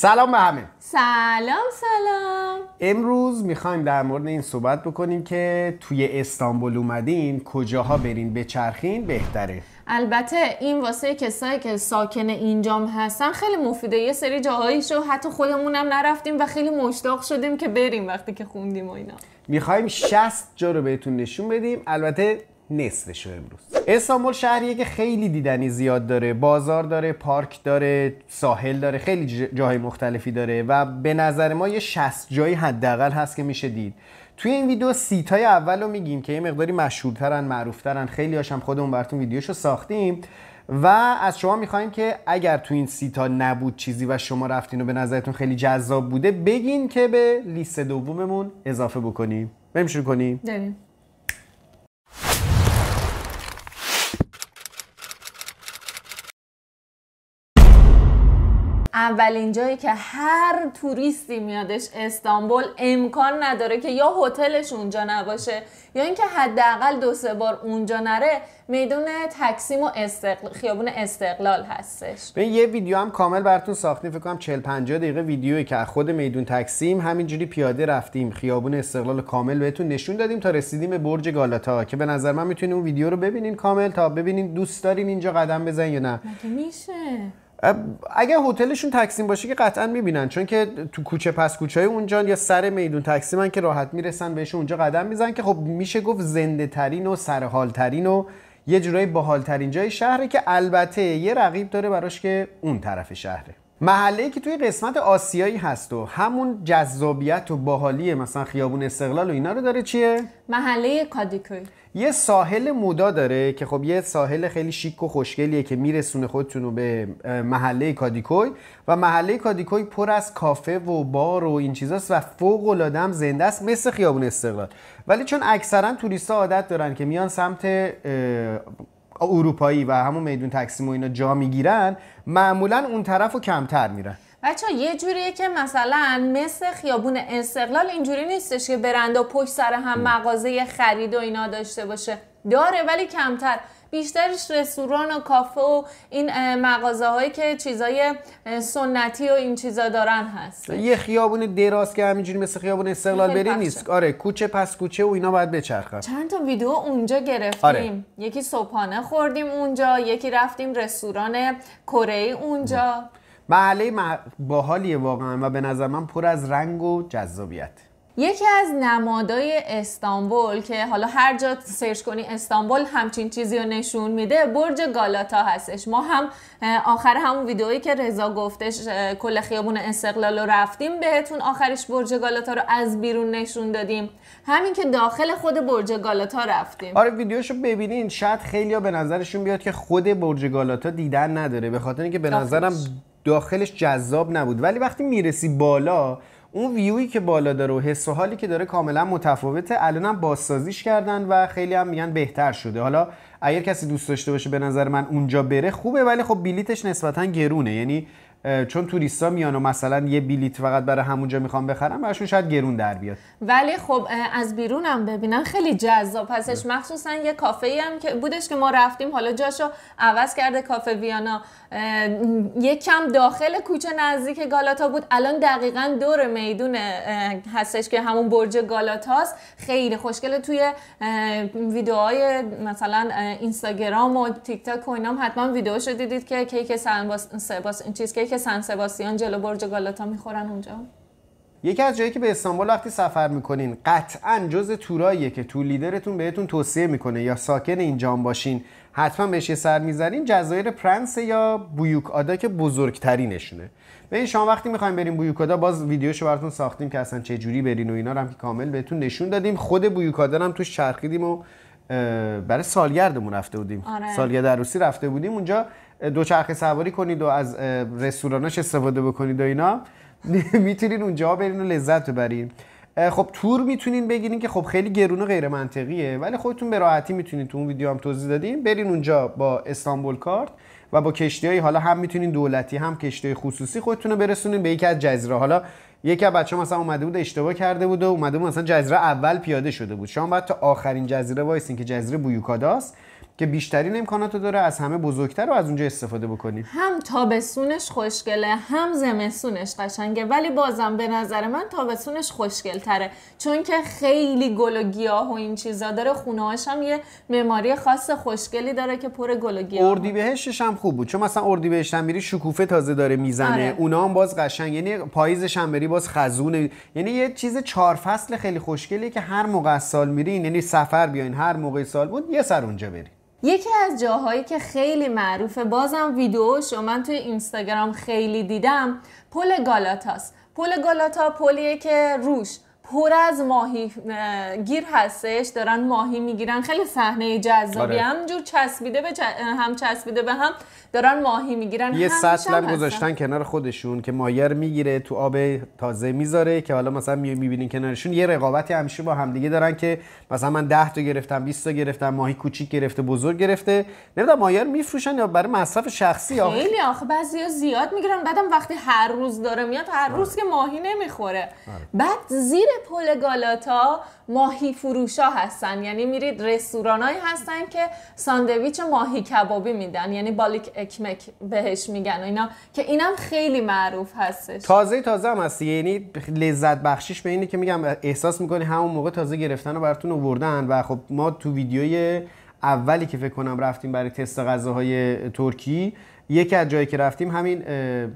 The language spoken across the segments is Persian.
سلام به همه سلام سلام امروز میخوایم در مورد این صحبت بکنیم که توی استانبول اومدین کجاها برین چرخین بهتره البته این واسه کسایی که ساکن اینجام هستن خیلی مفیده یه سری جاهاییشو حتی خودمونم نرفتیم و خیلی مشتاق شدیم که بریم وقتی که خوندیم و اینا میخوایم 60 جا رو بهتون نشون بدیم البته نصفش امروز استانبول شهریه که خیلی دیدنی زیاد داره بازار داره پارک داره ساحل داره خیلی جاهای مختلفی داره و به نظر ما یه 60 جایی حداقل هست که میشه دید توی این ویدیو سیتای های اول رو میگیم که یه مقداری مشهورترن معروفترن خیلی هاشم خودمون براتون ویدیوشو ساختیم و از شما میخوایم که اگر تو این سیتا نبود چیزی و شما رفتین و به نظرتون خیلی جذاب بوده بگین که به لیست دوممون اضافه بکنیم بریم شروع کنیم اولین جایی که هر توریستی میادش استانبول امکان نداره که یا هتلش اونجا نباشه یا اینکه حداقل دو سه بار اونجا نره میدون تکسیم و خیابون استقلال هستش به یه ویدیو هم کامل براتون ساختیم فکر کنم 40 50 دقیقه ویدیویی که خود میدون تکسیم همینجوری پیاده رفتیم خیابون استقلال کامل بهتون نشون دادیم تا رسیدیم به برج گالاتا که به نظر من میتونیم اون ویدیو رو ببینین کامل تا ببینین دوست دارین اینجا قدم بزنین یا نه میشه اگر هتلشون تکسیم باشه که قطعا میبینن چون که تو کوچه پس کوچه های اونجا یا سر میدون تکسیمن که راحت میرسن بهشون اونجا قدم میزن که خب میشه گفت زنده ترین و سرحال ترین و یه جورایی باحال ترین جای شهره که البته یه رقیب داره براش که اون طرف شهره محله که توی قسمت آسیایی هست و همون جذابیت و باحالی مثلا خیابون استقلال و اینا رو داره چیه؟ محله کادیکوی یه ساحل مودا داره که خب یه ساحل خیلی شیک و خوشگلیه که میرسونه خودتون رو به محله کادیکوی و محله کادیکوی پر از کافه و بار و این چیزاست و فوق العاده زنده است مثل خیابون استقلال ولی چون اکثرا توریستا عادت دارن که میان سمت اروپایی و همون میدون تقسیم و اینا جا میگیرن معمولا اون طرف رو کمتر میرن بچه یه جوریه که مثلا مثل خیابون استقلال اینجوری نیستش که برند و پشت سر هم مغازه خرید و اینا داشته باشه داره ولی کمتر بیشترش رستوران و کافه و این مغازه هایی که چیزای سنتی و این چیزا دارن هست یه خیابون دراز که همینجوری مثل خیابون استقلال بری نیست آره کوچه پس کوچه و اینا باید بچرخه چند تا ویدیو اونجا گرفتیم آره. یکی صبحانه خوردیم اونجا یکی رفتیم رستوران کره اونجا محله باحالیه واقعا و به نظر من پر از رنگ و جذابیت یکی از نمادای استانبول که حالا هر جا سرچ کنی استانبول همچین چیزی رو نشون میده برج گالاتا هستش ما هم آخر همون ویدئویی که رضا گفتش کل خیابون استقلال رو رفتیم بهتون آخرش برج گالاتا رو از بیرون نشون دادیم همین که داخل خود برج گالاتا رفتیم آره ویدیوشو ببینین شاید خیلیا به نظرشون بیاد که خود برج گالاتا دیدن نداره به خاطر اینکه به نظرم داخلش جذاب نبود ولی وقتی میرسی بالا اون ویویی که بالا داره و حس و حالی که داره کاملا متفاوته الانم بازسازیش کردن و خیلی هم میگن بهتر شده حالا اگر کسی دوست داشته باشه به نظر من اونجا بره خوبه ولی خب بلیتش نسبتا گرونه یعنی چون توریستا میان و مثلا یه بلیت فقط برای همونجا میخوام بخرم براشون شاید گرون در بیاد ولی خب از بیرونم ببینن خیلی جذاب هستش بله. مخصوصا یه کافه هم که بودش که ما رفتیم حالا جاشو عوض کرده کافه ویانا یه کم داخل کوچه نزدیک گالاتا بود الان دقیقا دور میدون هستش که همون برج گالاتاست خیلی خوشگل توی ویدیوهای مثلا اینستاگرام و تیک تاک و اینام حتما ویدیوشو دیدید که کیک سنباس سباس این چیز که که سن سباستیان جلو برج گالاتا میخورن اونجا یکی از جایی که به استانبول وقتی سفر میکنین قطعا جز توراییه که تو لیدرتون بهتون توصیه میکنه یا ساکن اینجام باشین حتما بهش یه سر میزنین جزایر پرنس یا بویوکادا که بزرگترینشونه به این شما وقتی میخوایم بریم بویوکادا باز ویدیوشو براتون ساختیم که اصلا چه جوری برین و اینا رو هم که کامل بهتون نشون دادیم خود بویوکادا هم توش چرخیدیم و برای سالگردمون رفته بودیم آره. سالگرد عروسی رفته بودیم اونجا دوچرخه سواری کنید و از رستوراناش استفاده بکنید و اینا میتونین اونجا برین و لذت ببرین خب تور میتونین بگیرین که خب خیلی گرون و غیر منطقیه ولی خودتون به راحتی میتونین تو اون ویدیو هم توضیح دادیم برین اونجا با استانبول کارت و با کشتی های حالا هم میتونین دولتی هم کشتی خصوصی خودتون رو برسونین به یکی از جزیره حالا یکی از ها مثلا اومده بود اشتباه کرده بود و اومده بود مثلا جزیره اول پیاده شده بود شما باید تا آخرین جزیره وایسین که جزیره بویوکاداست که بیشترین امکانات داره از همه بزرگتر رو از اونجا استفاده بکنیم هم تابستونش خوشگله هم زمستونش قشنگه ولی بازم به نظر من تابستونش خوشگل تره چون که خیلی گل و گیاه و این چیزا داره خونه هم یه معماری خاص خوشگلی داره که پر گل و گیاه اردی بهشش هم خوب بود چون مثلا بهشت هم میری شکوفه تازه داره میزنه آره. اونا هم باز قشنگ یعنی پاییزش هم بری باز خزونه یعنی یه چیز چهار فصل خیلی خوشگلی که هر موقع سال میرین یعنی سفر بیاین هر موقع سال بود یه سر اونجا برین یکی از جاهایی که خیلی معروفه بازم ویدیوش و من توی اینستاگرام خیلی دیدم پل گالاتاس پل گالاتا پلیه که روش پر از ماهی گیر هستش دارن ماهی میگیرن خیلی صحنه جذابی آره. همجور چسبیده به هم چسبیده به هم دارن ماهی میگیرن یه سطل هم گذاشتن کنار خودشون که مایر میگیره تو آب تازه میذاره که حالا مثلا میبینین کنارشون یه رقابتی همیشه با همدیگه دارن که مثلا من 10 تا گرفتم 20 تا گرفتم ماهی کوچیک گرفته بزرگ گرفته نمیدونم مایر میفروشن یا برای مصرف شخصی آخه خیلی آخه بعضیا زیاد میگیرن بعدم وقتی هر روز داره میاد هر آره. روز که ماهی نمیخوره آره. بعد زیر پل گالاتا ماهی فروشا هستن یعنی میرید رستورانایی هستن که ساندویچ ماهی کبابی میدن یعنی بالیک اکمک بهش میگن و اینا که اینم خیلی معروف هستش تازه تازه هم هست یعنی لذت بخشیش به اینه که میگم احساس میکنی همون موقع تازه گرفتن رو براتون آوردن و خب ما تو ویدیوی اولی که فکر کنم رفتیم برای تست غذاهای ترکی یکی از جایی که رفتیم همین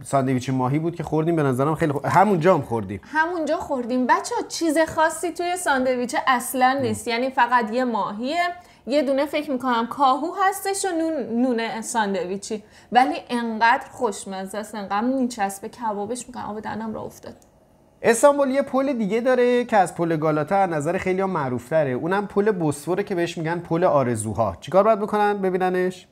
ساندویچ ماهی بود که خوردیم به نظرم خیلی همون همونجا هم خوردیم همونجا خوردیم بچه چیز خاصی توی ساندویچ اصلا نیست یعنی فقط یه ماهیه یه دونه فکر میکنم کاهو هستش و نون ساندویچی ولی انقدر خوشمزه است انقدر نیچسبه کبابش میکنم آب دنم را افتاد استانبول یه پل دیگه داره که از پل گالاتا از نظر خیلی ها معروف تره اونم پل بوسفوره که بهش میگن پل آرزوها چیکار باید بکنن ببیننش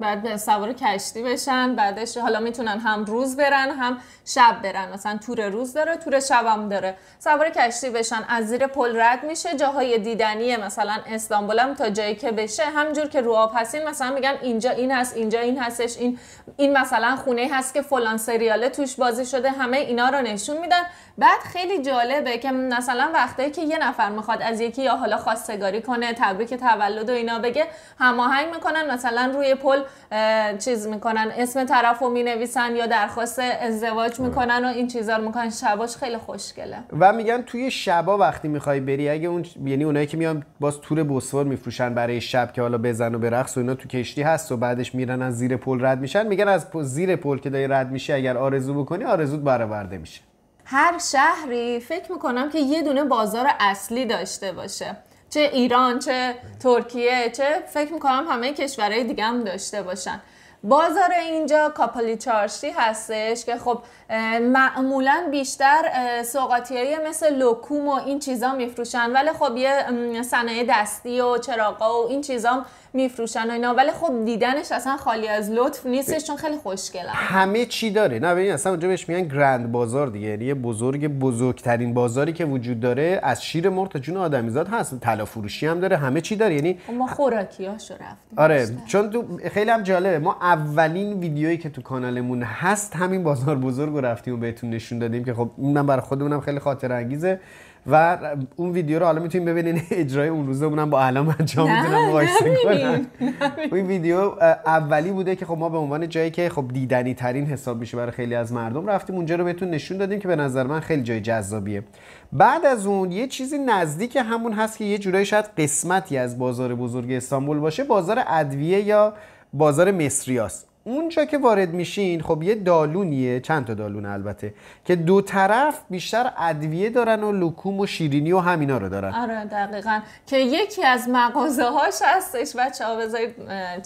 بعد سوار کشتی بشن بعدش حالا میتونن هم روز برن هم شب برن مثلا تور روز داره تور شب هم داره سوار کشتی بشن از زیر پل رد میشه جاهای دیدنی مثلا استانبول هم تا جایی که بشه همجور که رو آب هستین مثلا میگن اینجا این هست اینجا این هستش این این مثلا خونه هست که فلان سریاله توش بازی شده همه اینا رو نشون میدن بعد خیلی جالبه که مثلا وقتی که یه نفر میخواد از یکی یا حالا خواستگاری کنه تبریک تولد و اینا بگه هماهنگ میکنن مثلا روی پل چیز میکنن اسم طرف رو مینویسن یا درخواست ازدواج آره. میکنن و این چیزا رو میکنن شباش خیلی خوشگله و میگن توی شبا وقتی میخوای بری اگه اون یعنی اونایی که میان باز تور بوسفور میفروشن برای شب که حالا بزن و برقص و اینا تو کشتی هست و بعدش میرن از زیر پل رد میشن دیگر از زیر پل که داری رد میشه اگر آرزو بکنی آرزوت برآورده میشه هر شهری فکر میکنم که یه دونه بازار اصلی داشته باشه چه ایران چه ترکیه چه فکر میکنم همه کشورهای دیگه هم داشته باشن بازار اینجا کاپالی چارشی هستش که خب معمولا بیشتر سوقاتیایی مثل لوکوم و این چیزا میفروشن ولی خب یه صنایع دستی و چراغا و این چیزام میفروشن و اینا ولی خب دیدنش اصلا خالی از لطف نیستش چون خیلی خوشگله همه چی داره نه ببین اصلا اونجا بهش میگن گرند بازار دیگه یعنی بزرگ بزرگترین بازاری که وجود داره از شیر مرغ تا جون آدمیزاد هست طلا فروشی هم داره همه چی داره یعنی خب ما خوراکیاشو رفتیم آره چون تو خیلی هم جالبه ما اولین ویدیویی که تو کانالمون هست همین بازار بزرگ رو رفتیم و بهتون نشون دادیم که خب اونم برای خودمونم خیلی خاطر انگیزه و اون ویدیو رو حالا میتونیم ببینین اجرای اون روزه بودن با الان انجام میتونم مقایسه این ویدیو اولی بوده که خب ما به عنوان جایی که خب دیدنی ترین حساب میشه برای خیلی از مردم رفتیم اونجا رو بهتون نشون دادیم که به نظر من خیلی جای جذابیه بعد از اون یه چیزی نزدیک همون هست که یه جورایی شاید قسمتی از بازار بزرگ استانبول باشه بازار ادویه یا بازار مصریاست اونجا که وارد میشین خب یه دالونیه چند تا دالون البته که دو طرف بیشتر ادویه دارن و لکوم و شیرینی و همینا رو دارن آره دقیقا که یکی از مغازه هاش هستش بچه ها بذارید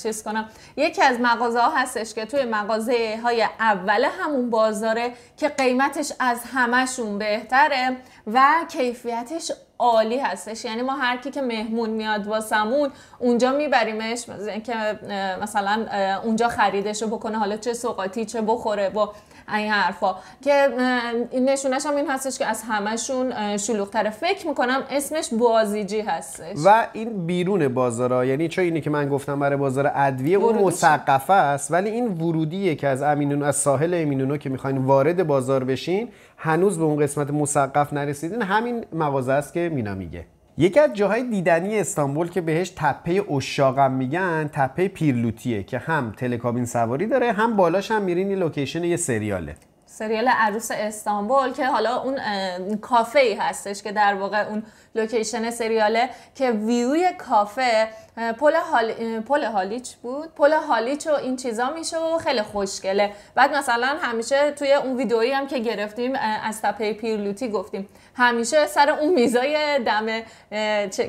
چیز کنم یکی از مغازه ها هستش که توی مغازه های اول همون بازاره که قیمتش از همشون بهتره و کیفیتش عالی هستش یعنی ما هر کی که مهمون میاد واسمون اونجا میبریمش که مثلا اونجا خریدش رو بکنه حالا چه سوقاتی چه بخوره با این حرفا که نشونش هم این هستش که از همشون شلوغتره فکر میکنم اسمش بازیجی هستش و این بیرون بازارا یعنی چه اینی که من گفتم برای بازار ادویه اون مسقفه است ولی این ورودیه که از امینون از ساحل امینونو که میخواین وارد بازار بشین هنوز به اون قسمت مسقف نرسیدین همین مغازه است که مینا میگه یکی از جاهای دیدنی استانبول که بهش تپه اشاقم میگن تپه پیرلوتیه که هم تلکابین سواری داره هم بالاش هم میرین یه لوکیشن یه سریاله سریال عروس استانبول که حالا اون کافه ای هستش که در واقع اون لوکیشن سریاله که ویوی کافه پل, هال... بود پل هالیچ و این چیزا میشه و خیلی خوشگله بعد مثلا همیشه توی اون ویدئویی هم که گرفتیم از تپه پیرلوتی گفتیم همیشه سر اون میزای دم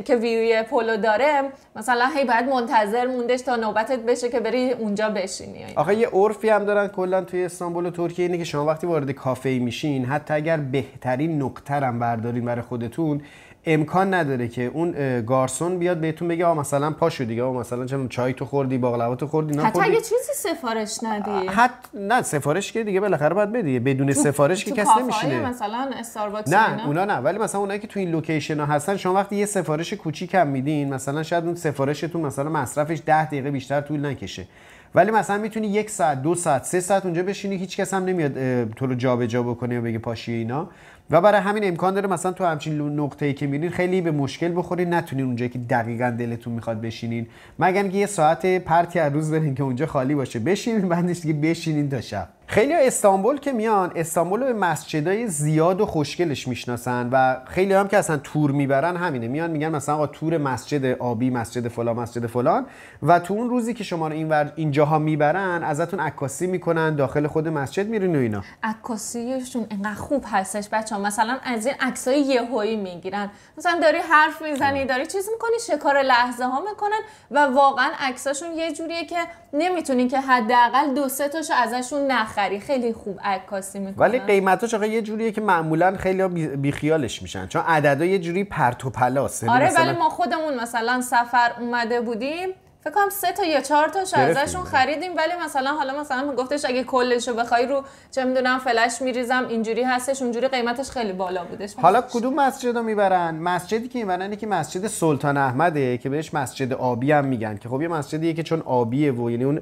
که ویوی پلو داره مثلا هی باید منتظر موندش تا نوبتت بشه که بری اونجا بشینی آخه یه عرفی هم دارن کلا توی استانبول و ترکیه اینه که شما وقتی وارد کافه میشین حتی اگر بهترین نقطه هم برای خودتون امکان نداره که اون گارسون بیاد بهتون بگه آ مثلا پاشو دیگه آه مثلا چون چای تو خوردی باقلوا تو خوردی نه حتی چیزی سفارش ندی حت نه سفارش که دیگه بالاخره باید بدی بدون سفارش که کس نمیشینه مثلا استارباکس نه اونا نه ولی مثلا اونایی که تو این لوکیشن ها هستن شما وقتی یه سفارش کوچیک هم میدین مثلا شاید اون سفارشتون مثلا مصرفش 10 دقیقه بیشتر طول نکشه ولی مثلا میتونی یک ساعت دو ساعت سه ساعت اونجا بشینی هیچ کس هم نمیاد تو رو جابجا بکنه یا بگه پاشی اینا و برای همین امکان داره مثلا تو همچین نقطه‌ای که میرین خیلی به مشکل بخورین نتونین اونجایی که دقیقا دلتون میخواد بشینین مگر اینکه یه ساعت پرتی از روز دارین که اونجا خالی باشه بشینین بعدش دیگه بشینین تا شب خیلی استانبول که میان استانبول رو به مسجدای زیاد و خوشگلش میشناسن و خیلی هم که اصلا تور میبرن همینه میان میگن مثلا آقا تور مسجد آبی مسجد فلان مسجد فلان و تو اون روزی که شما رو این ور اینجاها میبرن ازتون عکاسی میکنن داخل خود مسجد میرین و اینا عکاسیشون انقدر خوب هستش بچا مثلا از این عکسای یهویی میگیرن مثلا داری حرف میزنی داری چیز میکنی شکار لحظه ها میکنن و واقعا عکساشون یه جوریه که نمیتونی که حداقل دو سه تاشو ازشون نخری خیلی خوب عکاسی میکنن ولی قیمتاش آخه یه جوریه که معمولا خیلی بیخیالش میشن چون عددا یه جوری پرت و پلاس یعنی آره ولی ما خودمون مثلا سفر اومده بودیم فکر کنم سه تا یا چهار تا ازشون خریدیم ولی مثلا حالا مثلا گفتش اگه کلشو بخوای رو چه میدونم فلش میریزم اینجوری هستش اونجوری قیمتش خیلی بالا بودش حالا کدوم مسجد رو میبرن مسجدی که میبرن که مسجد سلطان احمده که بهش مسجد آبی هم میگن که خب یه مسجدیه که چون آبیه و یعنی اون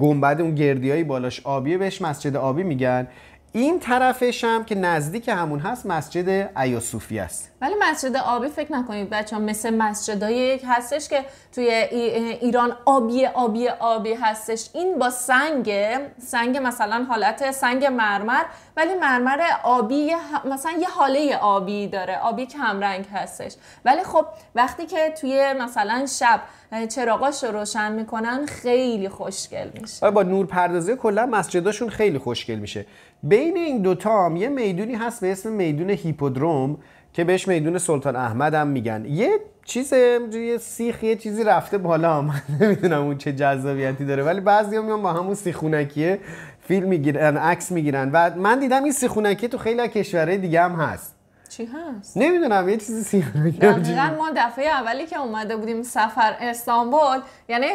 گنبد اون گردیای بالاش آبیه بهش مسجد آبی میگن این طرفش هم که نزدیک همون هست مسجد ایاسوفی است ولی مسجد آبی فکر نکنید بچه ها مثل یک هستش که توی ایران آبی آبی آبی هستش این با سنگ سنگ مثلا حالت سنگ مرمر ولی مرمر آبی مثلا یه حاله آبی داره آبی کمرنگ هستش ولی خب وقتی که توی مثلا شب چراغاش رو روشن میکنن خیلی خوشگل میشه آره، با نور پردازی کلا مسجداشون خیلی خوشگل میشه بین این دوتام یه میدونی هست به اسم میدون هیپودروم که بهش میدون سلطان احمد هم میگن یه چیز یه سیخ یه چیزی رفته بالا من نمیدونم اون چه جذابیتی داره ولی بعضی هم میان با همون سیخونکیه فیلم میگیرن عکس میگیرن و من دیدم این سیخونکیه تو خیلی کشورهای دیگه هم هست چی هست نمیدونم یه چیزی سیاه دقیقا ما دفعه اولی که اومده بودیم سفر استانبول یعنی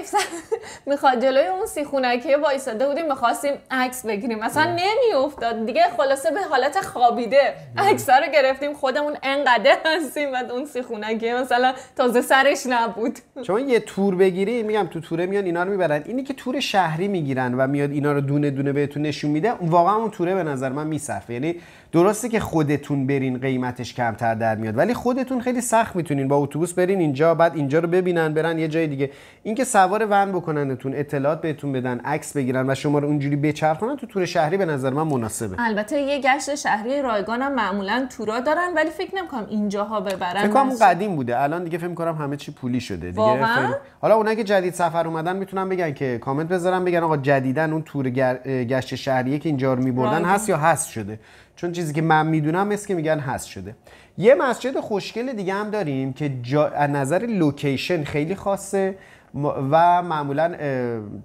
میخواد جلوی اون سیخونکیه وایساده بودیم میخواستیم عکس بگیریم مثلا نمیافتاد دیگه خلاصه به حالت خوابیده عکس رو گرفتیم خودمون انقدر هستیم و اون سیخونکیه مثلا تازه سرش نبود چون یه تور بگیری میگم تو توره میان اینا رو میبرن اینی که تور شهری میگیرن و میاد اینا رو دونه دونه بهتون نشون میده واقعا اون توره به نظر من میصرفه یعنی درسته که خودتون برین قیمتش کمتر در میاد ولی خودتون خیلی سخت میتونین با اتوبوس برین اینجا بعد اینجا رو ببینن برن یه جای دیگه اینکه سوار ون بکننتون اطلاعات بهتون بدن عکس بگیرن و شما رو اونجوری بچرخونن تو تور شهری به نظر من مناسبه البته یه گشت شهری رایگان هم معمولا تورا دارن ولی فکر نمیکنم اینجاها ببرن فکر کنم قدیم بوده الان دیگه فکر می‌کنم همه چی پولی شده دیگه حالا اونایی که جدید سفر اومدن میتونن بگن که کامنت بذارن بگن آقا جدیدن اون تور گر... گشت شهری که اینجا رو میبردن هست یا هست شده چون چیزی که من میدونم است که میگن هست شده یه مسجد خوشگل دیگه هم داریم که از نظر لوکیشن خیلی خاصه و معمولا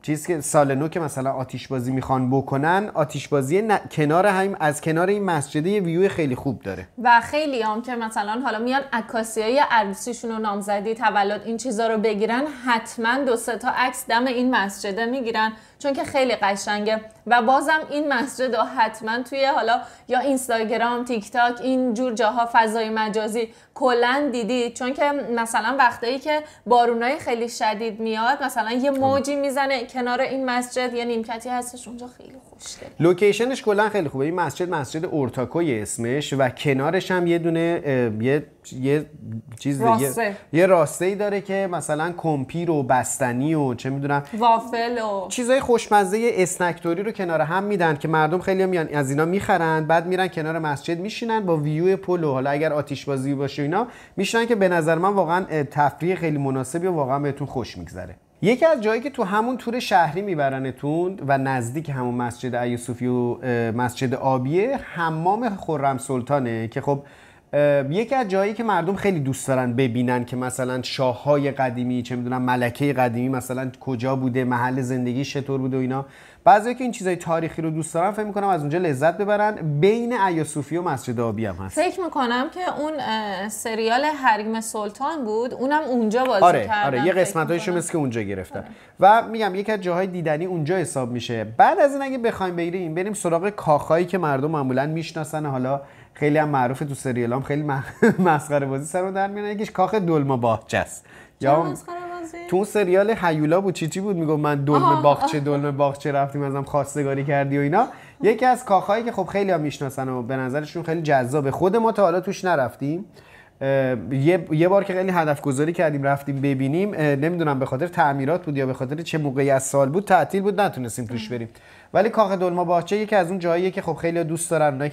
چیزی که سال نو که مثلا آتیش بازی میخوان بکنن آتیش بازی کنار هم از کنار این مسجد یه ویو خیلی خوب داره و خیلی هم که مثلا حالا میان عکاسیای عروسیشون و نامزدی تولد این چیزا رو بگیرن حتما دو سه تا عکس دم این مسجده میگیرن چون که خیلی قشنگه و بازم این مسجد رو حتما توی حالا یا اینستاگرام تیک تاک این جور جاها فضای مجازی کلا دیدید چون که مثلا وقتایی که بارونای خیلی شدید میاد مثلا یه خب. موجی میزنه کنار این مسجد یه نیمکتی هستش اونجا خیلی لوکیشنش کلا خیلی خوبه این مسجد مسجد اورتاکوی اسمش و کنارش هم یه دونه یه یه چیز یه, ای داره که مثلا کمپیر و بستنی و چه میدونم وافل و چیزای خوشمزه اسنکتوری رو کنار هم میدن که مردم خیلی میان از اینا میخرن بعد میرن کنار مسجد میشینن با ویو پل و حالا اگر آتیش بازی باشه اینا میشینن که به نظر من واقعا تفریح خیلی مناسبی و واقعا بهتون خوش میگذره یکی از جایی که تو همون تور شهری میبرنتون و نزدیک همون مسجد ایوسوفی و مسجد آبیه حمام خرم سلطانه که خب یکی از جایی که مردم خیلی دوست دارن ببینن که مثلا شاههای قدیمی چه میدونم ملکه قدیمی مثلا کجا بوده محل زندگی چطور بوده و اینا بعضی که این چیزای تاریخی رو دوست دارن فکر میکنم از اونجا لذت ببرن بین ایاسوفی و مسجد آبی هم هست فکر میکنم که اون سریال حریم سلطان بود اونم اونجا بازی آره، کردن آره یه رو مثل که اونجا گرفتن آره. و میگم یکی از جاهای دیدنی اونجا حساب میشه بعد از این اگه بخوایم بگیریم بریم سراغ کاخایی که مردم معمولا میشناسن حالا خیلی هم معروفه تو سریالام خیلی مسخره بازی سر در میانه یکیش کاخ دلما تو اون سریال هیولا بود چی چی بود میگم من دلمه باغچه دلمه باغچه رفتیم ازم خواستگاری کردی و اینا یکی از کاخهایی که خب خیلی هم میشناسن و به نظرشون خیلی جذابه خود ما تا حالا توش نرفتیم یه،, یه بار که خیلی هدف گذاری کردیم رفتیم ببینیم نمیدونم به خاطر تعمیرات بود یا به خاطر چه موقعی از سال بود تعطیل بود نتونستیم توش بریم ولی کاخ دلما باغچه یکی از اون جاییه که خب خیلی دوست دارن اونایی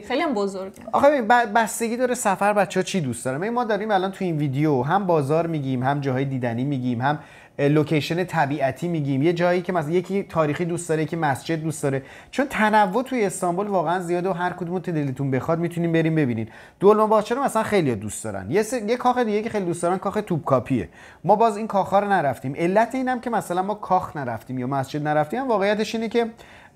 که خیلی هم بزرگه آخه ببین بستگی داره سفر بچه ها چی دوست دارن ما داریم الان تو این ویدیو هم بازار میگیم هم جاهای دیدنی میگیم هم لوکیشن طبیعتی میگیم یه جایی که مثلا یکی تاریخی دوست داره یکی مسجد دوست داره چون تنوع توی استانبول واقعا زیاده و هر کدوم تو دلتون بخواد میتونیم بریم ببینین دولمه باچه رو مثلا خیلی دوست دارن یه, یه کاخ دیگه که خیلی دوست دارن کاخ توبکاپیه ما باز این کاخ رو نرفتیم علت اینم که مثلا ما کاخ نرفتیم یا مسجد نرفتیم واقعیتش اینه که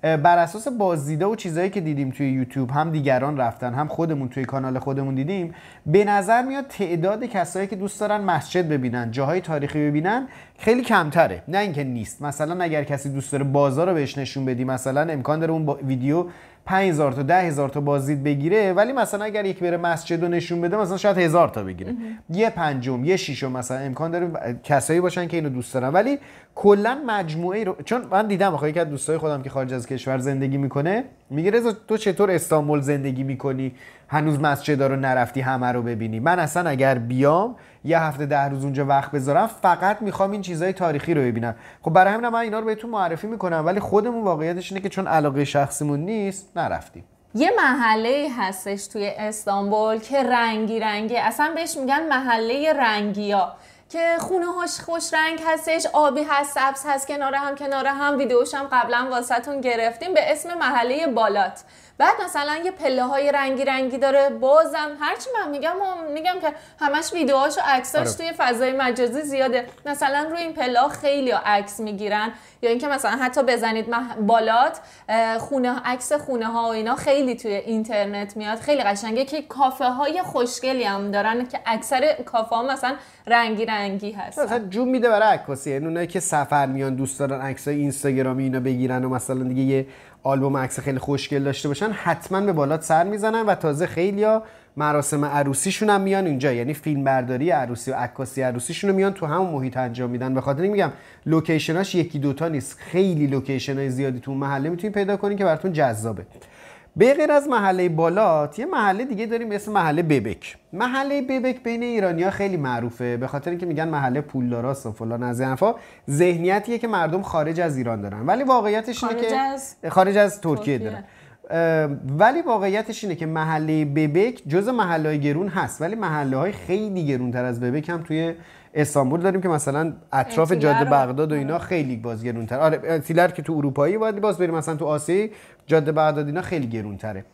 بر اساس بازدیده و چیزهایی که دیدیم توی یوتیوب هم دیگران رفتن هم خودمون توی کانال خودمون دیدیم به نظر میاد تعداد کسایی که دوست دارن مسجد ببینن جاهای تاریخی ببینن خیلی کمتره نه اینکه نیست مثلا اگر کسی دوست داره بازار رو بهش نشون بدی مثلا امکان داره اون با ویدیو 5000 تا 10000 تا بازدید بگیره ولی مثلا اگر یک بره مسجد رو نشون بده مثلا شاید هزار تا بگیره یه پنجم یه ششم مثلا امکان داره کسایی باشن که اینو دوست دارن ولی کلا مجموعه رو چون من دیدم آخه یکی از دوستای خودم که خارج از کشور زندگی میکنه میگه رضا تو چطور استانبول زندگی میکنی هنوز مسجد رو نرفتی همه رو ببینی من اصلا اگر بیام یه هفته ده روز اونجا وقت بذارم فقط میخوام این چیزهای تاریخی رو ببینم خب برای همین من اینا رو بهتون معرفی میکنم ولی خودمون واقعیتش اینه که چون علاقه شخصیمون نیست نرفتیم یه محله هستش توی استانبول که رنگی رنگی اصلا بهش میگن محله رنگیا که خونه هاش خوش رنگ هستش آبی هست سبز هست کنار هم کنار هم ویدیوش هم قبلا واسهتون گرفتیم به اسم محله بالات بعد مثلا یه پله های رنگی رنگی داره بازم هرچی من میگم میگم که همش ویدیوهاش و عکساش آره. توی فضای مجازی زیاده مثلا روی این پله ها خیلی عکس میگیرن یا اینکه مثلا حتی بزنید بالات خونه عکس خونه ها و اینا خیلی توی اینترنت میاد خیلی قشنگه که کافه های خوشگلی هم دارن که اکثر کافه ها مثلا رنگی رنگی هست مثلا جون میده برای عکاسی یعنی که سفر میان دوست دارن عکسای اینستاگرامی اینا بگیرن و مثلا دیگه یه آلبوم عکس خیلی خوشگل داشته باشن حتما به بالات سر میزنن و تازه خیلیا مراسم عروسیشون هم میان اینجا یعنی فیلم برداری عروسی و عکاسی عروسیشون رو میان تو همون محیط انجام میدن به خاطر میگم لوکیشناش یکی دوتا نیست خیلی های زیادی تو محله میتونید پیدا کنید که براتون جذابه به غیر از محله بالات یه محله دیگه داریم اسم محله ببک محله ببک بین ایرانیا خیلی معروفه به خاطر اینکه میگن محله پولداراست و فلان از انفا ذهنیتیه که مردم خارج از ایران دارن ولی واقعیتش اینه که خارج از ترکیه, ترکیه. دارن ولی واقعیتش اینه که محله ببک جز محله گرون هست ولی محله های خیلی گرون تر از ببک هم توی استانبول داریم که مثلا اطراف جاده بغداد و اینا خیلی باز گرونتر آره سیلر که تو اروپایی باید باز بریم مثلا تو آسیا جاده بغداد اینا خیلی گرونتره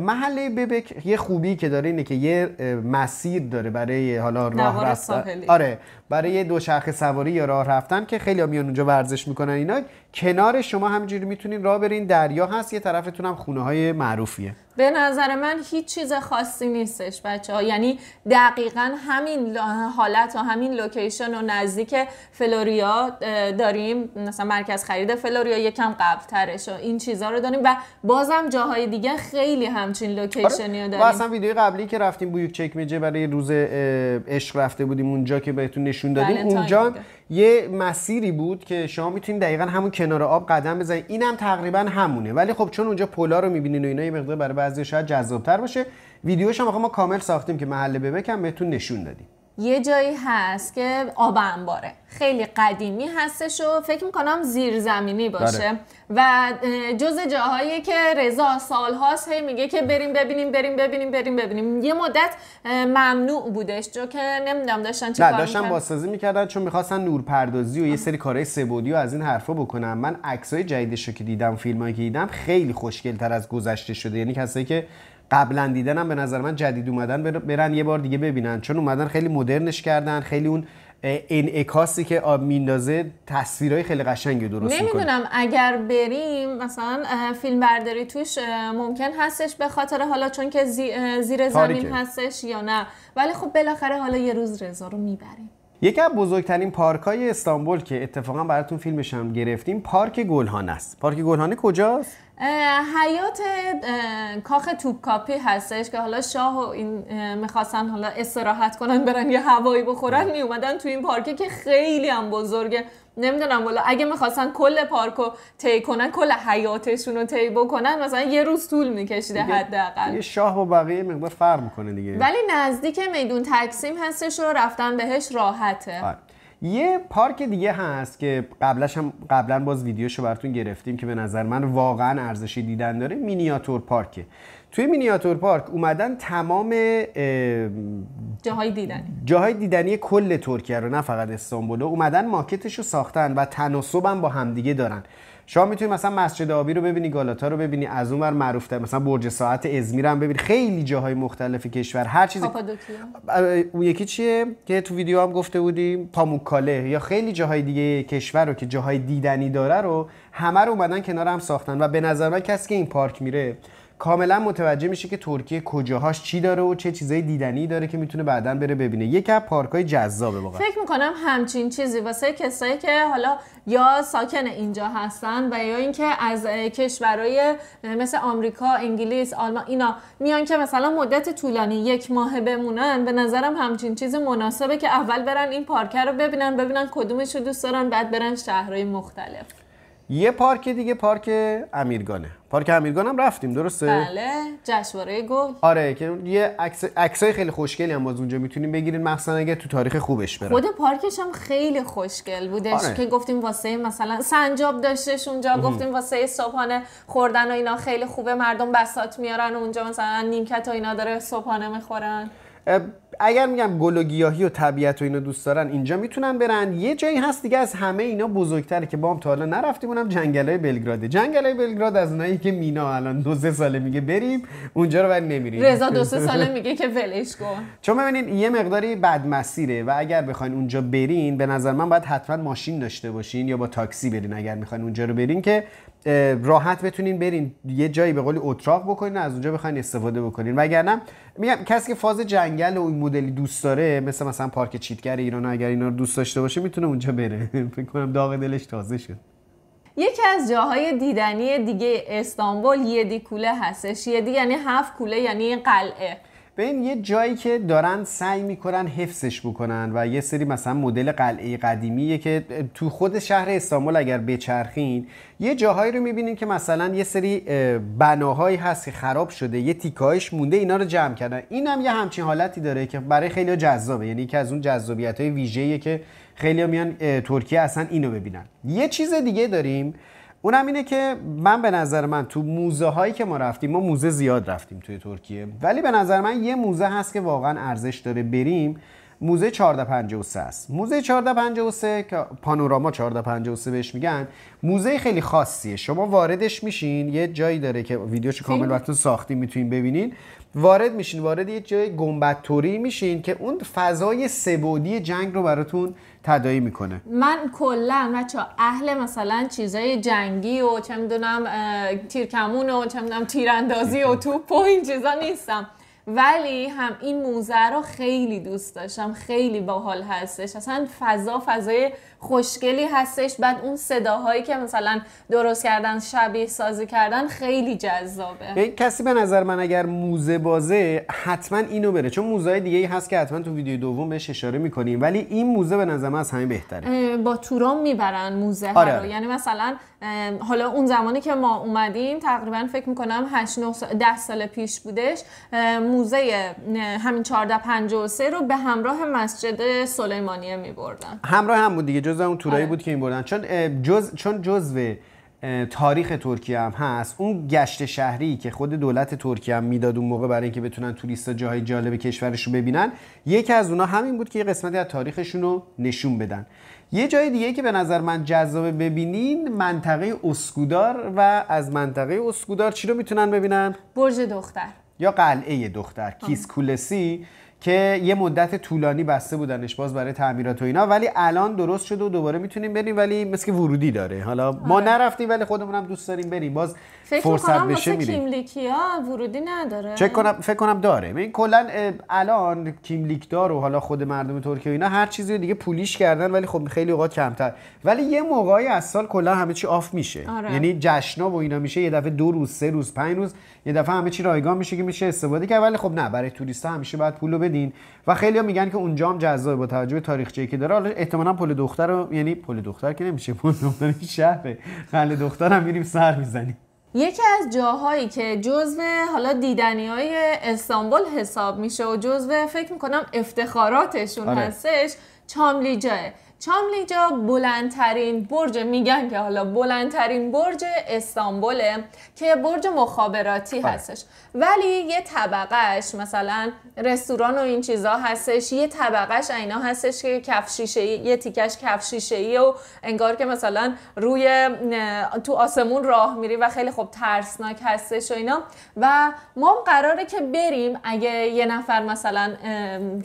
محله ببک یه خوبی که داره اینه که یه مسیر داره برای حالا راه رفتن آره برای دوچرخه سواری یا راه رفتن که خیلی میان اونجا ورزش میکنن اینا کنار شما همینجوری میتونین راه برین دریا هست یه طرفتون هم خونه های معروفیه به نظر من هیچ چیز خاصی نیستش بچه ها یعنی دقیقا همین حالت و همین لوکیشن و نزدیک فلوریا داریم مثلا مرکز خرید فلوریا یکم قبل ترش و این چیزها رو داریم و بازم جاهای دیگه خیلی همچین آره. لوکیشنی رو داریم اصلا ویدیو قبلی که رفتیم بویک میجه برای روز عشق رفته بودیم اونجا که بهتون نشون دادیم اونجا یه مسیری بود که شما میتونید دقیقا همون کنار آب قدم بزنید اینم تقریبا همونه ولی خب چون اونجا پولا رو میبینین و اینا یه مقدار برای بعضی شاید جذابتر باشه ویدیوش هم ما کامل ساختیم که محل ببکم بهتون نشون دادیم یه جایی هست که آب انباره خیلی قدیمی هستش و فکر میکنم زیرزمینی بله. باشه و جز جاهایی که رضا سال هی میگه که بریم ببینیم بریم ببینیم بریم ببینیم یه مدت ممنوع بودش جو که نمیدونم داشتن چیکار داشتن باسازی بازسازی میکردن چون میخواستن نورپردازی و یه سری کارهای سبودیو و از این حرفا بکنم من عکسای جدیدش رو که دیدم فیلمایی که دیدم خیلی تر از گذشته شده یعنی کسایی که قبلا دیدنم به نظر من جدید اومدن برن یه بار دیگه ببینن چون اومدن خیلی مدرنش کردن خیلی اون انعکاسی که آب میندازه تصویرهای خیلی قشنگی درست نمیدونم اگر بریم مثلا فیلم برداری توش ممکن هستش به خاطر حالا چون که زیر زمین هستش یا نه ولی خب بالاخره حالا یه روز رضا رو میبریم یکی از بزرگترین پارک های استانبول که اتفاقا براتون فیلمش هم گرفتیم پارک گلهانه است پارک گلهانه کجاست حیات کاخ توپکاپی هستش که حالا شاه و این میخواستن حالا استراحت کنن برن یه هوایی بخورن میومدن تو این پارکه که خیلی هم بزرگه نمیدونم والا اگه میخواستن کل پارک رو طی کنن کل حیاتشون رو طی بکنن مثلا یه روز طول میکشیده حداقل یه شاه و بقیه مقدار فرق میکنه دیگه ولی نزدیک میدون تکسیم هستش و رفتن بهش راحته آره. یه پارک دیگه هست که قبلش هم قبلا باز ویدیوشو براتون گرفتیم که به نظر من واقعا ارزشی دیدن داره مینیاتور پارکه توی مینیاتور پارک اومدن تمام جاهای دیدنی جاهای دیدنی کل ترکیه رو نه فقط استانبول اومدن ماکتش رو ساختن و تناسبم با همدیگه دارن شما میتونی مثلا مسجد آبی رو ببینی گالاتا رو ببینی از اونور معروف مثلا برج ساعت ازمیر هم ببینی خیلی جاهای مختلف کشور هر چیزی اون یکی چیه که تو ویدیو هم گفته بودیم پاموکاله یا خیلی جاهای دیگه کشور رو که جاهای دیدنی داره رو همه رو اومدن کنار هم ساختن و به نظر من کسی که این پارک میره کاملا متوجه میشه که ترکیه کجاهاش چی داره و چه چیزای دیدنی داره که میتونه بعدا بره ببینه یکی از پارکای جذابه واقعا فکر میکنم همچین چیزی واسه کسایی که حالا یا ساکن اینجا هستن و یا اینکه از کشورهای مثل آمریکا، انگلیس، آلمان اینا میان که مثلا مدت طولانی یک ماه بمونن به نظرم همچین چیز مناسبه که اول برن این پارک رو ببینن ببینن کدومش رو دوست دارن بعد برن شهرهای مختلف یه پارک دیگه پارک امیرگانه پارک امیرگان هم رفتیم درسته بله جشنواره گل آره که یه عکس خیلی خوشگلی هم باز اونجا میتونیم بگیرین مثلا اگه تو تاریخ خوبش بره خود پارکش هم خیلی خوشگل بودش آره. که گفتیم واسه مثلا سنجاب داشتش اونجا گفتیم واسه صبحانه خوردن و اینا خیلی خوبه مردم بسات میارن و اونجا مثلا نیمکت و اینا داره صبحانه میخورن اگر میگم گل و گیاهی و طبیعت و اینو دوست دارن اینجا میتونن برن یه جایی هست دیگه از همه اینا بزرگتره که با هم تا حالا نرفتیم اونم جنگلای بلگراده جنگلای بلگراد از اونایی که مینا الان دو سه ساله میگه بریم اونجا رو ولی نمیریم رضا دو سه ساله میگه که ولش کن چون ببینید یه مقداری بد مسیره و اگر بخواین اونجا برین به نظر من باید حتما ماشین داشته باشین یا با تاکسی برین اگر میخواین اونجا رو برین که راحت بتونین برین یه جایی به قول اتراق بکنین از اونجا بخواین استفاده بکنین وگرنه میگم کسی که فاز جنگل و این مدلی دوست داره مثل مثلا پارک چیتگر ایران اگر اینا رو دوست داشته باشه میتونه اونجا بره فکر کنم داغ دلش تازه شد یکی از جاهای دیدنی دیگه استانبول یدی کوله هستش یدی یعنی هفت کوله یعنی قلعه ببین یه جایی که دارن سعی میکنن حفظش بکنن و یه سری مثلا مدل قلعه قدیمیه که تو خود شهر استانبول اگر بچرخین یه جاهایی رو میبینین که مثلا یه سری بناهایی هست که خراب شده یه تیکایش مونده اینا رو جمع کردن این هم یه همچین حالتی داره که برای خیلی جذابه یعنی یکی از اون جذابیت های ویژه‌ایه که خیلی میان ترکیه اصلا اینو ببینن یه چیز دیگه داریم اونم اینه که من به نظر من تو موزه هایی که ما رفتیم ما موزه زیاد رفتیم توی ترکیه ولی به نظر من یه موزه هست که واقعا ارزش داره بریم موزه 1453 است موزه 1453 که پانوراما 1453 بهش میگن موزه خیلی خاصیه شما واردش میشین یه جایی داره که ویدیوش کامل وقتی ساختیم میتونین ببینین وارد میشین وارد یه جای گمبتوری میشین که اون فضای سبودی جنگ رو براتون تدایی میکنه من کلا بچا اهل مثلا چیزای جنگی و چه میدونم تیرکمون و چه میدونم تیراندازی و توپ و این چیزا نیستم ولی هم این موزه رو خیلی دوست داشتم خیلی باحال هستش اصلا فضا فضای خوشگلی هستش بعد اون صداهایی که مثلا درست کردن شبیه سازی کردن خیلی جذابه یعنی کسی به نظر من اگر موزه بازه حتما اینو بره چون موزه دیگه ای هست که حتما تو ویدیو دوم بهش اشاره میکنیم ولی این موزه به نظر از همه بهتره با تورام میبرن موزه آره. رو آره. یعنی مثلا حالا اون زمانی که ما اومدیم تقریبا فکر میکنم 8 9 10 سال پیش بودش موزه همین 1453 رو به همراه مسجد سلیمانیه میبردن همراه هم بود دیگه جزء اون تورایی آره. بود که این بردن چون جز چون جزو تاریخ ترکیه هم هست اون گشت شهری که خود دولت ترکیه هم میداد اون موقع برای اینکه بتونن توریستا جاهای جالب کشورش رو ببینن یکی از اونها همین بود که یه قسمتی از تاریخشون رو نشون بدن یه جای دیگه که به نظر من جذابه ببینین منطقه اسکودار و از منطقه اسکودار چی رو میتونن ببینن برج دختر یا قلعه دختر کیسکولسی که یه مدت طولانی بسته بودنش باز برای تعمیرات و اینا ولی الان درست شده و دوباره میتونیم بریم ولی مثل که ورودی داره حالا ما آره. نرفتیم ولی خودمون هم دوست داریم بریم باز فرصت بشه میریم کیملیکی ها ورودی نداره چک کنم فکر کنم داره این کلا الان کیملیک دار و حالا خود مردم ترکیه و اینا هر چیزی دیگه پولیش کردن ولی خب خیلی اوقات کمتر ولی یه موقعی از سال کلا همه چی آف میشه آره. یعنی جشنا و اینا میشه یه دفعه دو روز سه روز پنج روز یه دفعه همه چی رایگان میشه که میشه استفاده کرد ولی خب نه برای توریست همیشه باید پولو و خیلی ها میگن که اونجا هم جذابه با توجه به تاریخچه‌ای که داره حالا احتمالاً پل دختر رو یعنی پل دختر که نمیشه پل دختر شهره قله دختر هم میریم سر میزنیم یکی از جاهایی که جزو حالا دیدنی های استانبول حساب میشه و جزو فکر میکنم افتخاراتشون آره. هستش چاملیجاه چاملی جا بلندترین برج میگن که حالا بلندترین برج استانبوله که برج مخابراتی بله. هستش ولی یه طبقهش مثلا رستوران و این چیزا هستش یه طبقهش اینا هستش که کفشیشه یه تیکش کفشیشه ای و انگار که مثلا روی تو آسمون راه میری و خیلی خب ترسناک هستش و اینا و ما قراره که بریم اگه یه نفر مثلا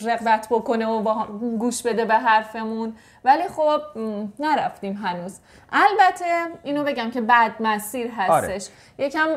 رقبت بکنه و با گوش بده به حرفمون ولی خب نرفتیم هنوز البته اینو بگم که بعد مسیر هستش آره. یکم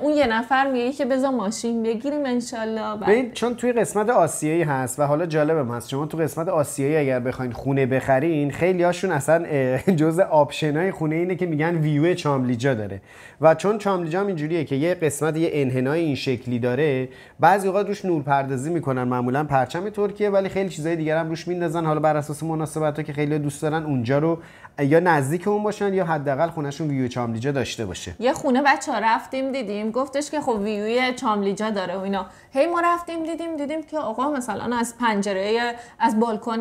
اون یه نفر میگه که بذار ماشین بگیریم انشالله ببین چون توی قسمت آسیایی هست و حالا جالبم هست شما تو قسمت آسیایی اگر بخواین خونه بخرین خیلی هاشون اصلا جز آپشنای خونه اینه که میگن ویو چاملیجا داره و چون چاملیجا هم اینجوریه که یه قسمت یه انحنای این شکلی داره بعضی اوقات روش نورپردازی میکنن معمولا پرچم ترکیه ولی خیلی چیزای دیگر هم روش میندازن حالا بر اساس که خیلی دوست دارن اونجا رو یا نزدیک اون باشن یا حداقل خونهشون ویو چاملیجا داشته باشه یه خونه بچه رفتیم دیدیم گفتش که خب ویوی چاملیجا داره و اینا هی ما رفتیم دیدیم دیدیم که آقا مثلا از پنجره از بالکن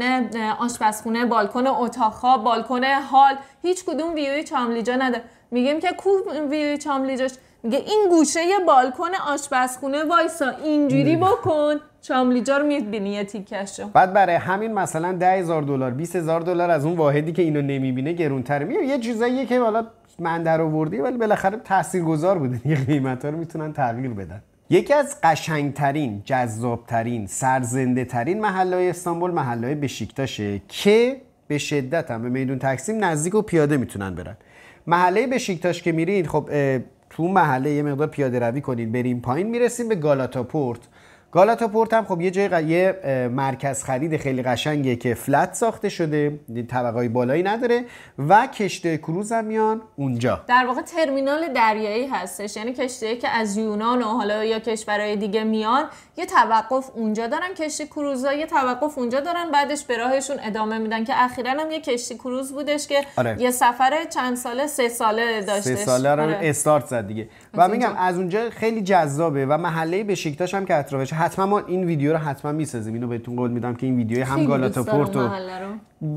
آشپزخونه بالکن اتاق خواب بالکن حال، هیچ کدوم ویوی چاملیجا نداره میگیم که کو ویوی چاملیجاش میگه این گوشه یه بالکن آشپزخونه وایسا اینجوری بکن شاملیجا رو میبینی یه تیکشو بعد برای همین مثلا هزار دلار هزار دلار از اون واحدی که اینو نمیبینه گرونتر میاد یه چیزاییه که حالا من در آوردی ولی بالاخره تاثیرگذار بوده یه قیمت ها رو میتونن تغییر بدن یکی از قشنگترین، جذابترین، سرزنده ترین محلهای استانبول محلهای بشیکتاشه که به شدت هم به میدون تقسیم نزدیک و پیاده میتونن برن محله بشیکتاش که میرین خب تو محله یه مقدار پیاده روی کنین بریم پایین میرسیم به گالاتاپورت گالاتا پورت هم خب یه جای مرکز خرید خیلی قشنگه که فلت ساخته شده طبقه بالایی نداره و کشتی کروز هم میان اونجا در واقع ترمینال دریایی هستش یعنی کشتی که از یونان و حالا یا کشورهای دیگه میان یه توقف اونجا دارن کشتی کروزا یه توقف اونجا دارن بعدش به راهشون ادامه میدن که اخیرا هم یه کشتی کروز بودش که آره. یه سفر چند ساله سه ساله داشتش سه ساله آره. استارت زد دیگه و میگم از اونجا خیلی جذابه و محله بشیکتاش هم که اطرافش حتما ما این ویدیو رو حتما میسازیم اینو بهتون قول میدم که این ویدیو هم پورتو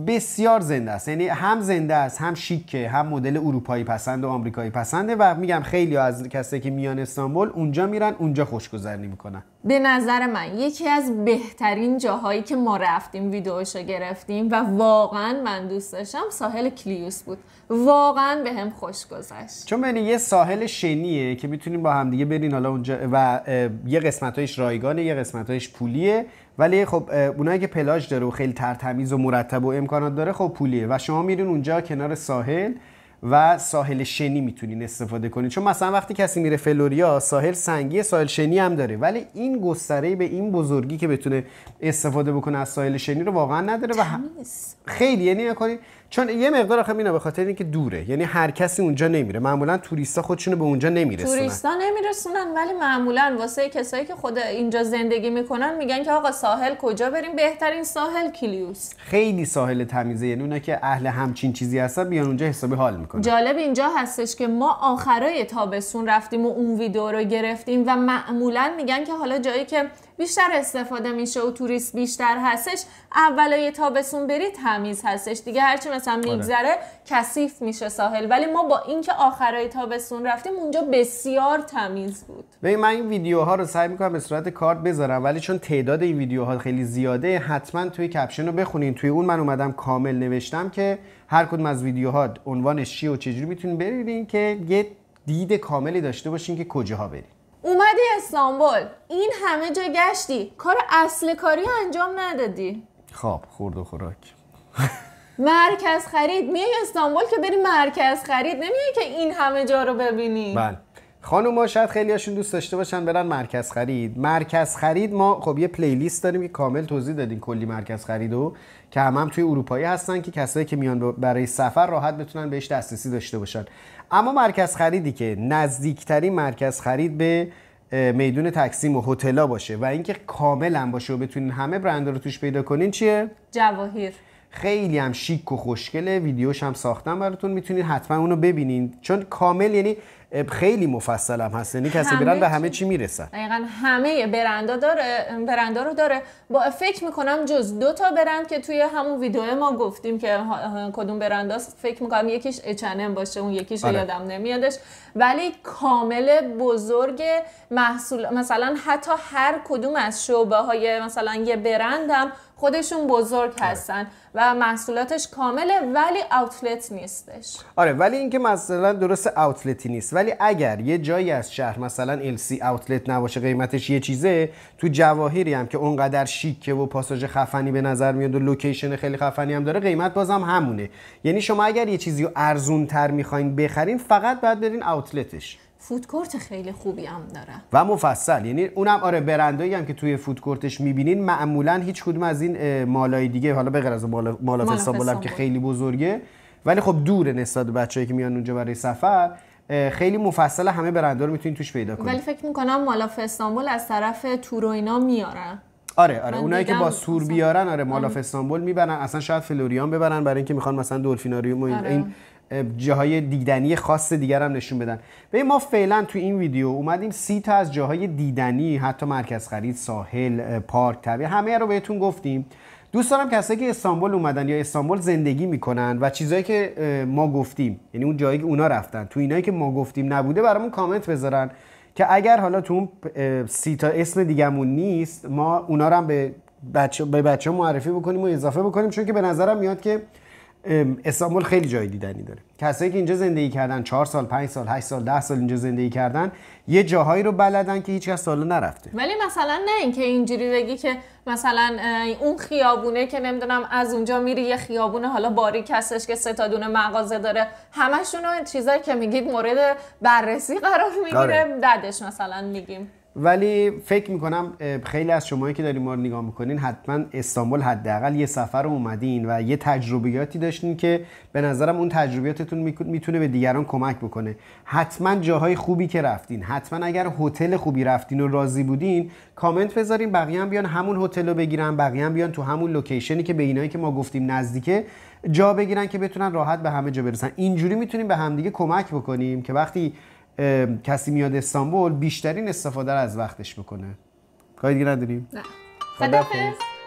بسیار زنده است یعنی هم زنده است هم شیکه هم مدل اروپایی پسند و آمریکایی پسنده و میگم خیلی از کسایی که میان استانبول اونجا میرن اونجا خوشگذرنی میکنن به نظر من یکی از بهترین جاهایی که ما رفتیم رو گرفتیم و واقعا من دوست داشتم ساحل کلیوس بود واقعا به هم خوش گذشت چون یعنی یه ساحل شنیه که میتونیم با همدیگه برین حالا اونجا و یه قسمتایش رایگانه یه قسمتایش پولیه ولی خب اونایی که پلاج داره و خیلی ترتمیز و مرتب و امکانات داره خب پولیه و شما میرین اونجا کنار ساحل و ساحل شنی میتونین استفاده کنید چون مثلا وقتی کسی میره فلوریا ساحل سنگی ساحل شنی هم داره ولی این گستره به این بزرگی که بتونه استفاده بکنه از ساحل شنی رو واقعا نداره و خب خیلی یعنی چون یه مقدار آخه اینا به خاطر اینکه دوره یعنی هر کسی اونجا نمیره معمولا توریستا خودشونو به اونجا نمیرسونن توریستا نمیرسونن ولی معمولا واسه کسایی که خود اینجا زندگی میکنن میگن که آقا ساحل کجا بریم بهترین ساحل کلیوس خیلی ساحل تمیزه یعنی اونا که اهل همچین چیزی هستن بیان اونجا حسابی حال میکنن جالب اینجا هستش که ما آخرای تابستون رفتیم و اون ویدیو رو گرفتیم و معمولا میگن که حالا جایی که بیشتر استفاده میشه و توریست بیشتر هستش اولای تابستون بری تمیز هستش دیگه هرچی مثلا آره. میگذره کثیف میشه ساحل ولی ما با اینکه آخرای تابستون رفتیم اونجا بسیار تمیز بود ببین من این ویدیوها رو سعی میکنم به صورت کارت بذارم ولی چون تعداد این ویدیوها خیلی زیاده حتما توی کپشن رو بخونین توی اون من اومدم کامل نوشتم که هر کدوم از ویدیوها عنوانش چی و چجوری میتونین ببینین که یه دید کاملی داشته باشین که کجاها برین اومدی استانبول این همه جا گشتی کار اصل کاری انجام ندادی خواب خورد و خوراک مرکز خرید میای استانبول که بری مرکز خرید نمیای که این همه جا رو ببینی بله خانوما شاید خیلیاشون دوست داشته باشن برن مرکز خرید مرکز خرید ما خب یه پلیلیست داریم که کامل توضیح دادیم کلی مرکز خرید و که هم, هم توی اروپایی هستن که کسایی که میان برای سفر راحت بتونن بهش دسترسی داشته باشن اما مرکز خریدی که نزدیکترین مرکز خرید به میدون تقسیم و هتلا باشه و اینکه کاملا باشه و بتونین همه برند رو توش پیدا کنین چیه جواهر خیلی هم شیک و خوشگله ویدیوش هم ساختم براتون میتونید حتما اونو ببینین چون کامل یعنی خیلی مفصل هم هست یعنی کسی برند به همه چی میرسن دقیقا همه برندا داره برندا رو داره با فکر میکنم جز دو تا برند که توی همون ویدیو ما گفتیم که کدوم برنداست فکر میکنم یکیش اچنم H&M باشه اون یکیش آره. یادم نمیادش ولی کامل بزرگ محصول مثلا حتی هر کدوم از شعبه های مثلا یه برندم خودشون بزرگ آره. هستن و محصولاتش کامله ولی آوتلت نیستش آره ولی اینکه مثلا درست آوتلتی نیست ولی اگر یه جایی از شهر مثلا السی آوتلت نباشه قیمتش یه چیزه تو جواهری هم که اونقدر شیکه و پاساژ خفنی به نظر میاد و لوکیشن خیلی خفنی هم داره قیمت بازم همونه یعنی شما اگر یه چیزی رو ارزون تر میخواین بخرین فقط باید برین آوتلتش فودکورت خیلی خوبی هم داره و مفصل یعنی اونم آره برندایی هم که توی فودکورتش میبینین معمولا هیچ کدوم از این مالای دیگه حالا به از مالا, مالا که خیلی بزرگه ولی خب دور نسبت به بچه‌ای که میان اونجا برای سفر خیلی مفصل همه برندا رو میتونین توش پیدا کنید ولی فکر میکنم مالاف استانبول از طرف تور و اینا میارن آره آره اونایی که با سور بیارن آره مالاف آره. استانبول میبرن اصلا شاید فلوریان ببرن برای اینکه میخوان مثلا دلفیناریوم این آره. جاهای دیدنی خاص دیگر هم نشون بدن به ما فعلا تو این ویدیو اومدیم سی تا از جاهای دیدنی حتی مرکز خرید ساحل پارک طبیعه همه رو بهتون گفتیم دوست دارم کسایی که استانبول اومدن یا استانبول زندگی میکنن و چیزایی که ما گفتیم یعنی اون جایی که اونا رفتن تو اینایی که ما گفتیم نبوده برامون کامنت بذارن که اگر حالا تو اون سی تا اسم دیگمون نیست ما اونا رو هم به بچه, به بچه معرفی بکنیم و اضافه بکنیم چون که به نظرم میاد که استانبول خیلی جای دیدنی داره کسایی که اینجا زندگی کردن چهار سال پنج سال هشت سال ده سال اینجا زندگی کردن یه جاهایی رو بلدن که هیچکس سالو نرفته ولی مثلا نه اینکه اینجوری بگی که مثلا اون خیابونه که نمیدونم از اونجا میری یه خیابونه حالا باری کسش که سه دونه مغازه داره همشون چیزایی که میگید مورد بررسی قرار میگیره دادش آره. مثلا میگیم ولی فکر میکنم خیلی از شماهایی که داریم ما رو نگاه میکنین حتما استانبول حداقل یه سفر رو اومدین و یه تجربیاتی داشتین که به نظرم اون تجربیاتتون میتونه به دیگران کمک بکنه حتما جاهای خوبی که رفتین حتما اگر هتل خوبی رفتین و راضی بودین کامنت بذارین بقیه هم بیان همون هتل رو بگیرن بقیه هم بیان تو همون لوکیشنی که به اینایی که ما گفتیم نزدیکه جا بگیرن که بتونن راحت به همه جا برسن اینجوری میتونیم به همدیگه کمک بکنیم که وقتی کسی میاد استانبول بیشترین استفاده رو از وقتش بکنه کاری دیگه نداریم نه